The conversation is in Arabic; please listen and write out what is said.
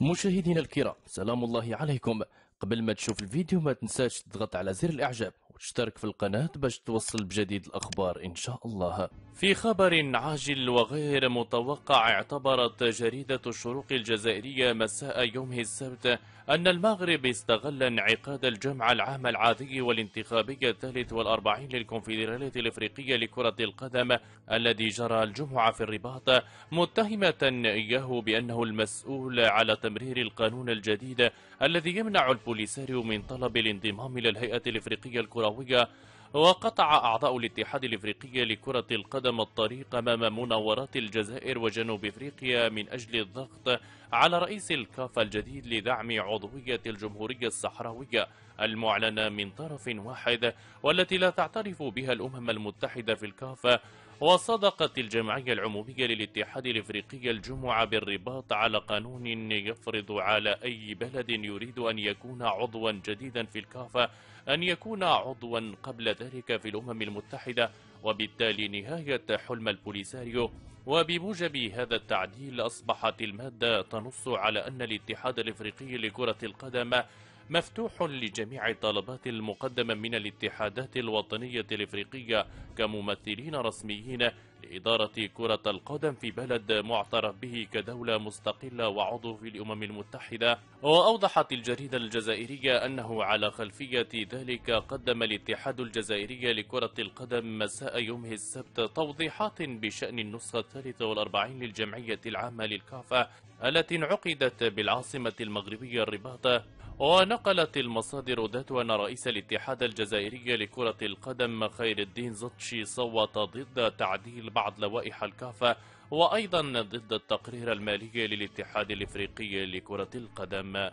مشاهدينا الكرام سلام الله عليكم قبل ما تشوف الفيديو ما تنساش تضغط على زر الاعجاب وتشترك في القناة باش توصل بجديد الاخبار ان شاء الله في خبر عاجل وغير متوقع اعتبرت جريدة الشروق الجزائرية مساء يوم السبت أن المغرب استغل انعقاد الجمع العام العادي والانتخابي الثالث والأربعين للكونفدرالية الإفريقية لكرة القدم الذي جرى الجمعة في الرباط متهمة إياه بأنه المسؤول على تمرير القانون الجديد الذي يمنع البوليساريو من طلب الانضمام إلى الهيئة الإفريقية الكروية وقطع أعضاء الاتحاد الإفريقي لكرة القدم الطريق أمام مناورات الجزائر وجنوب إفريقيا من أجل الضغط على رئيس الكاف الجديد لدعم عضوية الجمهورية الصحراوية المعلنة من طرف واحد والتي لا تعترف بها الأمم المتحدة في الكاف وصدقت الجمعية العمومية للاتحاد الافريقي الجمعة بالرباط على قانون يفرض على اي بلد يريد ان يكون عضوا جديدا في الكافة ان يكون عضوا قبل ذلك في الامم المتحدة وبالتالي نهاية حلم البوليساريو وبموجب هذا التعديل أصبحت المادة تنص على أن الاتحاد الإفريقي لكرة القدم مفتوح لجميع الطلبات المقدمة من الاتحادات الوطنية الإفريقية كممثلين رسميين لإدارة كرة القدم في بلد معترف به كدولة مستقلة وعضو في الأمم المتحدة وأوضحت الجريدة الجزائرية أنه على خلفية ذلك قدم الاتحاد الجزائري لكرة القدم مساء يومه السبت توضيحات بشأن النسخة الثالثة والأربعين للجمعية العامة للكافة التي انعقدت بالعاصمة المغربية الرباطة ونقلت المصادر ذات أن رئيس الاتحاد الجزائري لكرة القدم خير الدين زطشي صوت ضد تعديل بعض لوائح الكافة وأيضا ضد التقرير المالي للاتحاد الإفريقي لكرة القدم